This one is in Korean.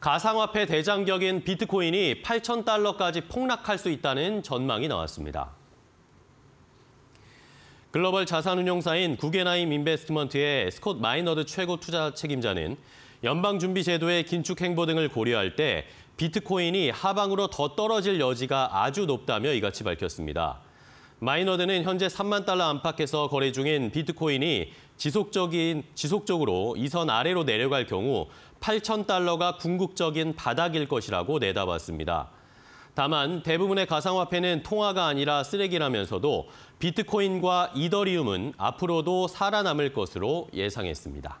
가상화폐 대장격인 비트코인이 8천 달러까지 폭락할 수 있다는 전망이 나왔습니다. 글로벌 자산운용사인 구겐하임 인베스트먼트의 스콧 마이너드 최고 투자 책임자는 연방준비제도의 긴축 행보 등을 고려할 때 비트코인이 하방으로 더 떨어질 여지가 아주 높다며 이같이 밝혔습니다. 마이너드는 현재 3만 달러 안팎에서 거래 중인 비트코인이 지속적인, 지속적으로 이선 아래로 내려갈 경우 8천 달러가 궁극적인 바닥일 것이라고 내다봤습니다. 다만 대부분의 가상화폐는 통화가 아니라 쓰레기라면서도 비트코인과 이더리움은 앞으로도 살아남을 것으로 예상했습니다.